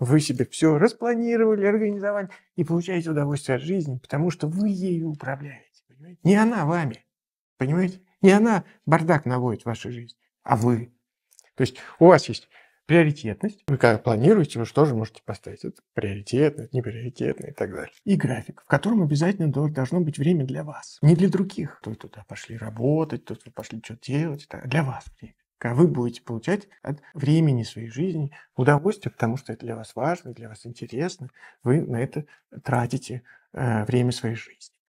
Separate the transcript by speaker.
Speaker 1: Вы себе все распланировали, организовали и получаете удовольствие от жизни, потому что вы ею управляете. Понимаете? Не она вами. Понимаете? Не она бардак наводит в вашу жизнь, а вы. То есть у вас есть приоритетность. Вы когда планируете, вы что же можете поставить? Это приоритетно, не неприоритетно и так далее. И график, в котором обязательно должно быть время для вас. Не для других. То туда пошли работать, туда-туда пошли что делать. Для вас время когда вы будете получать от времени своей жизни удовольствие, потому что это для вас
Speaker 2: важно, для вас интересно, вы на это тратите э, время своей жизни.